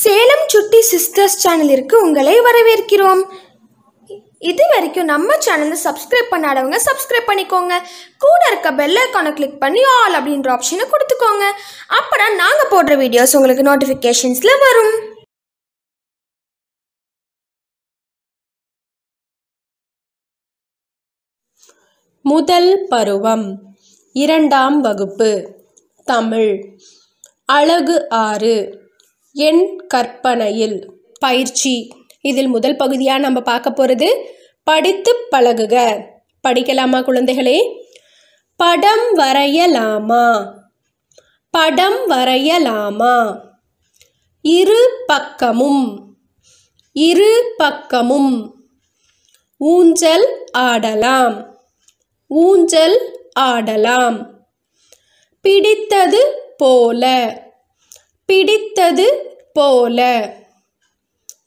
சேலம் சுட்டி சிஸ்டர்ஸ் சேனலிற்கு உங்களை வரவேற்கிறோம் இது வரைக்கும் நம்ம சேனலை சப்ஸ்கிரைப் பண்ணாதவங்க சப்ஸ்கிரைப் பண்ணிக்கோங்க கூட இருக்க பெல் ஐக்கானை கிளிக் பண்ணி ஆல் அப்படின்ற ஆப்ஷனை கொடுத்துக்கோங்க அப்போனா நாங்கள் போடுற வீடியோஸ் உங்களுக்கு நோட்டிஃபிகேஷன்ஸில் வரும் முதல் பருவம் இரண்டாம் வகுப்பு தமிழ் அழகு ஆறு என் கற்பனையில் பயிற்சி இதில் முதல் பகுதியாக நம்ம பார்க்க போகிறது படித்து பழகுக படிக்கலாமா குழந்தைகளே படம் வரையலாமா படம் வரையலாமா இரு பக்கமும் இரு பக்கமும் ஊஞ்சல் ஆடலாம் ஊஞ்சல் ஆடலாம் பிடித்தது போல பிடித்தது போல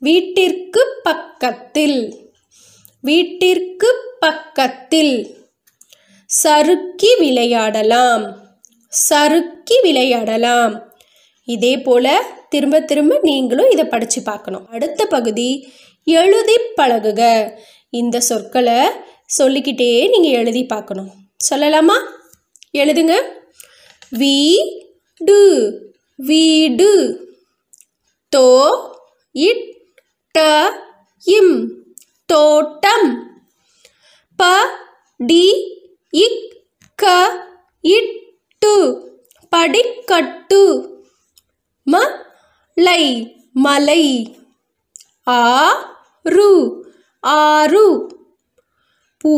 வீட்டிற்கு பக்கத்தில் வீட்டிற்கு பக்கத்தில் சறுக்கி விளையாடலாம் சறுக்கி விளையாடலாம் இதே போல திரும்ப திரும்ப நீங்களும் இதை படித்து பார்க்கணும் அடுத்த பகுதி எழுதி பழகுக இந்த சொற்களை சொல்லிக்கிட்டே நீங்கள் எழுதி பார்க்கணும் சொல்லலாமா எழுதுங்க வி டு வீடு தோ இட்ட இம் தோட்டம் ப டி இக் க இட்டு படிக்கட்டு ம லை மலை ஆ ரு ஆறு பூ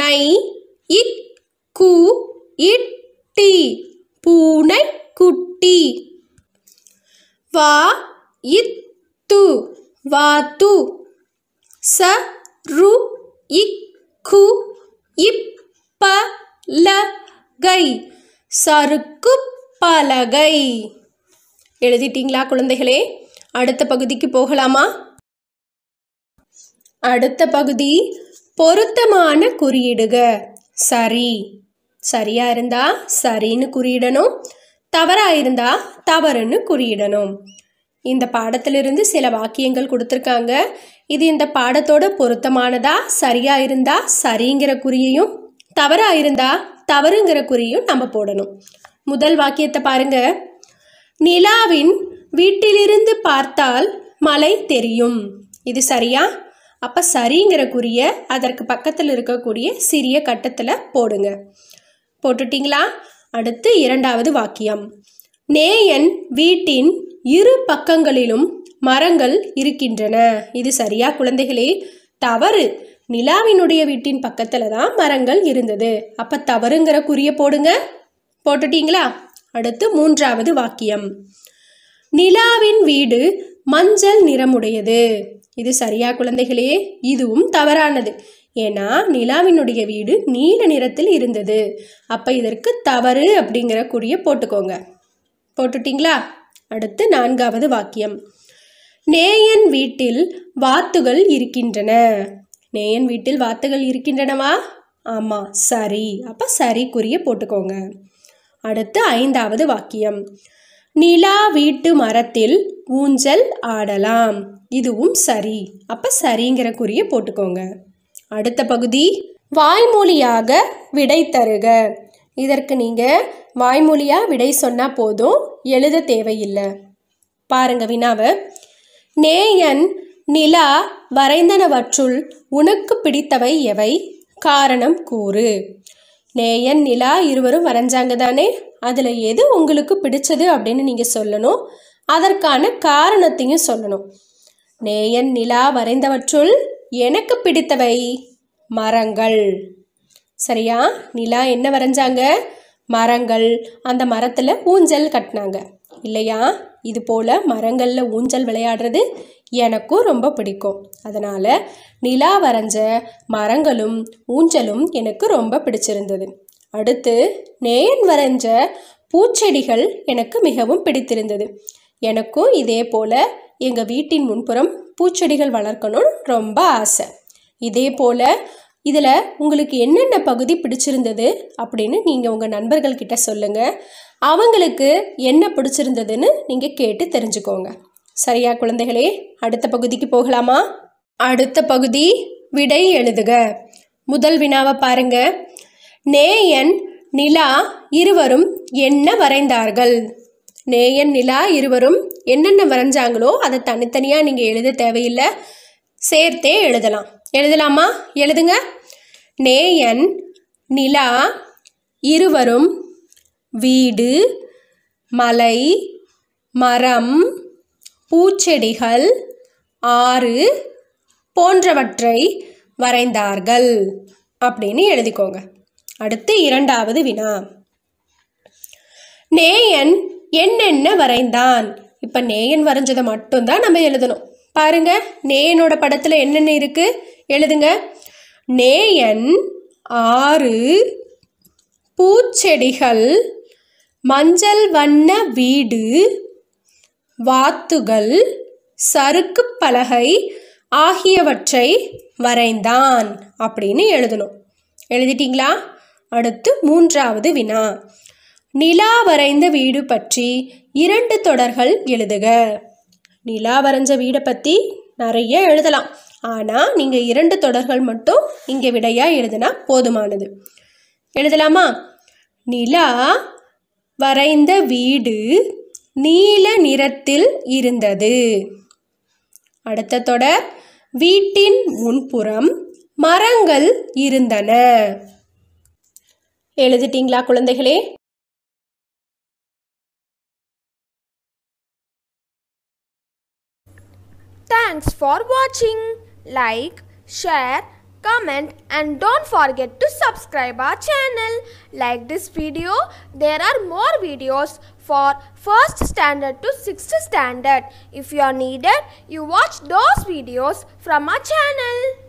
நை இக் கு இட்டி பூனை குட்டி வா இத்து வாத்து ச ரு இக்கு இப்பலகை சறுக்கு பலகை எழுதிட்டீங்களா குழந்தைகளே அடுத்த பகுதிக்கு போகலாமா அடுத்த பகுதி பொருத்தமான குறியிடுக சரி சரியாக இருந்தால் சரின்னு குறியிடணும் தவறாக இருந்தால் தவறுன்னு குறியிடணும் இந்த பாடத்திலிருந்து சில வாக்கியங்கள் கொடுத்துருக்காங்க இது இந்த பாடத்தோட பொருத்தமானதா சரியாக இருந்தால் சரிங்கிற குறியையும் தவறாக இருந்தால் தவறுங்கிற குறியும் நம்ம போடணும் முதல் வாக்கியத்தை பாருங்க நிலாவின் வீட்டிலிருந்து பார்த்தால் மலை தெரியும் இது சரியா அப்போ சரிங்கிற குறிய அதற்கு பக்கத்தில் இருக்கக்கூடிய சிறிய கட்டத்தில் போடுங்க போட்டுட்டிங்களா அடுத்து இரண்டாவது வாக்கியம் நேயன் வீட்டின் இரு பக்கங்களிலும் மரங்கள் இருக்கின்றன இது சரியா குழந்தைகளே தவறு நிலாவினுடைய வீட்டின் பக்கத்தில் தான் மரங்கள் இருந்தது அப்போ தவறுங்கிற குறிய போடுங்க போட்டுட்டீங்களா அடுத்து மூன்றாவது வாக்கியம் நிலாவின் வீடு மஞ்சள் நிறமுடையது இது சரியா குழந்தைகளே இதுவும் தவறானது ஏன்னா நிலாவினுடைய வீடு நீல நிறத்தில் இருந்தது அப்போ இதற்கு தவறு அப்படிங்கிற குறியை போட்டுக்கோங்க போட்டுட்டிங்களா அடுத்து நான்காவது வாக்கியம் நேயன் வீட்டில் வாத்துகள் இருக்கின்றன நேயன் வீட்டில் வாத்துகள் இருக்கின்றனவா ஆமாம் சரி அப்போ சரி குறிய போட்டுக்கோங்க அடுத்து ஐந்தாவது வாக்கியம் நிலா வீட்டு மரத்தில் ஊஞ்சல் ஆடலாம் இதுவும் சரி அப்போ சரிங்கிற குறிய போட்டுக்கோங்க அடுத்த பகுதி வாய்மொழியாக விடை தருக இதற்கு நீங்கள் வாய்மொழியாக விடை சொன்னால் போதும் எழுத தேவையில்லை பாருங்க வினாவை நேயன் நிலா வரைந்தனவற்றுள் உனக்கு பிடித்தவை எவை காரணம் கூறு நேயன் நிலா இருவரும் வரைஞ்சாங்க தானே அதில் எது உங்களுக்கு பிடிச்சது அப்படின்னு நீங்கள் சொல்லணும் அதற்கான காரணத்தையும் சொல்லணும் நேயன் நிலா வரைந்தவற்றுள் எனக்கு பிடித்தவை மரங்கள் சரியா நிலா என்ன வரைஞ்சாங்க மரங்கள் அந்த மரத்தில் ஊஞ்சல் கட்டினாங்க இல்லையா இது போல் மரங்களில் ஊஞ்சல் விளையாடுறது எனக்கும் ரொம்ப பிடிக்கும் அதனால் நிலா வரைஞ்ச மரங்களும் ஊஞ்சலும் எனக்கு ரொம்ப பிடிச்சிருந்தது அடுத்து நேயன் வரைஞ்ச பூச்செடிகள் எனக்கு மிகவும் பிடித்திருந்தது எனக்கும் இதே போல் எங்கள் வீட்டின் முன்புறம் பூச்செடிகள் வளர்க்கணும்னு ரொம்ப ஆசை இதே போல் இதில் உங்களுக்கு என்னென்ன பகுதி பிடிச்சிருந்தது அப்படின்னு நீங்கள் உங்கள் நண்பர்கள்கிட்ட சொல்லுங்கள் அவங்களுக்கு என்ன பிடிச்சிருந்ததுன்னு நீங்கள் கேட்டு தெரிஞ்சுக்கோங்க சரியா குழந்தைகளே அடுத்த பகுதிக்கு போகலாமா அடுத்த பகுதி விடை எழுதுக முதல் வினாவை பாருங்க நேயன் நிலா இருவரும் என்ன வரைந்தார்கள் நேயன் நிலா இருவரும் என்னென்ன வரைஞ்சாங்களோ அதை தனித்தனியாக நீங்கள் எழுத தேவையில்லை சேர்த்தே எழுதலாம் எழுதலாமா எழுதுங்க நேயன் நிலா இருவரும் வீடு மலை மரம் பூச்செடிகள் ஆறு போன்றவற்றை வரைந்தார்கள் அப்படின்னு எழுதிக்கோங்க அடுத்து இரண்டாவது வினா நேயன் என்னென்ன வரைந்தான் இப்போ நேயன் வரைஞ்சதை மட்டும்தான் நம்ம எழுதணும் பாருங்க நேயனோட படத்தில் என்னென்ன இருக்கு எழுதுங்க நேயன் ஆறு பூச்செடிகள் மஞ்சள் வண்ண வீடு வாத்துகள் சறுக்கு பலகை ஆகியவற்றை வரைந்தான் அப்படின்னு எழுதணும் எழுதிட்டிங்களா அடுத்து மூன்றாவது வினா நிலா வரைந்த வீடு பற்றி இரண்டு தொடர்கள் எழுதுக நிலா வரைஞ்ச வீடை பற்றி நிறைய எழுதலாம் ஆனால் நீங்கள் இரண்டு தொடர்கள் மட்டும் இங்கே விடையாக எழுதுனா போதுமானது எழுதலாமா நிலா வரைந்த வீடு நீல நிறத்தில் இருந்தது அடுத்த தொடர் வீட்டின் முன்புறம் மரங்கள் இருந்தன எழுதிட்டீங்களா குழந்தைகளே Thanks for watching. Like, share, comment and don't forget to subscribe our channel. Like this video, there are more videos for 1st standard to 6th standard. If you are needed, you watch those videos from our channel.